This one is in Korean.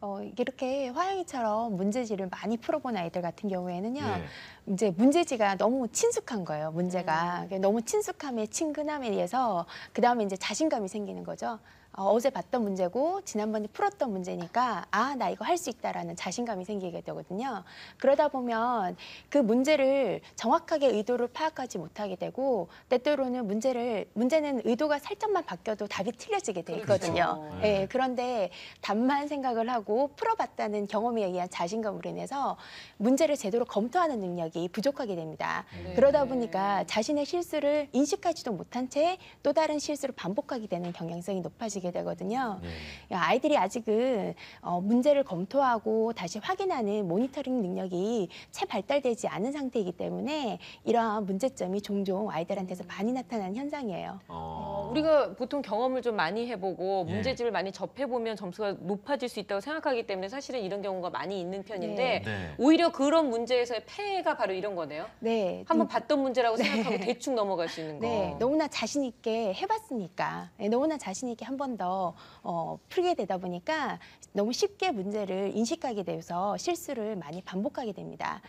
어, 이렇게 화영이처럼 문제지를 많이 풀어본 아이들 같은 경우에는요, 예. 이제 문제지가 너무 친숙한 거예요, 문제가. 음. 너무 친숙함에 친근함에 의해서, 그 다음에 이제 자신감이 생기는 거죠. 어, 제 봤던 문제고 지난번에 풀었던 문제니까 아 나 이거 할 수 있다라는 자신감이 생기게 되거든요. 그러다 보면 그 문제를 정확하게 의도를 파악하지 못하게 되고 때때로는 문제를 문제는 의도가 살짝만 바뀌어도 답이 틀려지게 돼 있거든요. 그렇죠. 어, 예, 네. 그런데 답만 생각을 하고 풀어봤다는 경험에 의한 자신감으로 인해서 문제를 제대로 검토하는 능력이 부족하게 됩니다. 네. 그러다 보니까 자신의 실수를 인식하지도 못한 채 또 다른 실수를 반복하게 되는 경향성이 높아지게. 되게 되거든요. 네. 아이들이 아직은 어, 문제를 검토하고 다시 확인하는 모니터링 능력이 채 발달되지 않은 상태이기 때문에 이러한 문제점이 종종 아이들한테서 많이 나타나는 현상이에요. 어. 우리가 보통 경험을 좀 많이 해보고 예. 문제집을 많이 접해보면 점수가 높아질 수 있다고 생각하기 때문에 사실은 이런 경우가 많이 있는 편인데 네. 네. 오히려 그런 문제에서의 폐해가 바로 이런 거네요. 네. 한번 네. 봤던 문제라고 네. 생각하고 대충 넘어갈 수 있는 거. 네. 너무나 자신 있게 해봤으니까 너무나 자신 있게 한 번더 어, 풀게 되다 보니까 너무 쉽게 문제를 인식하게 되어서 실수를 많이 반복하게 됩니다.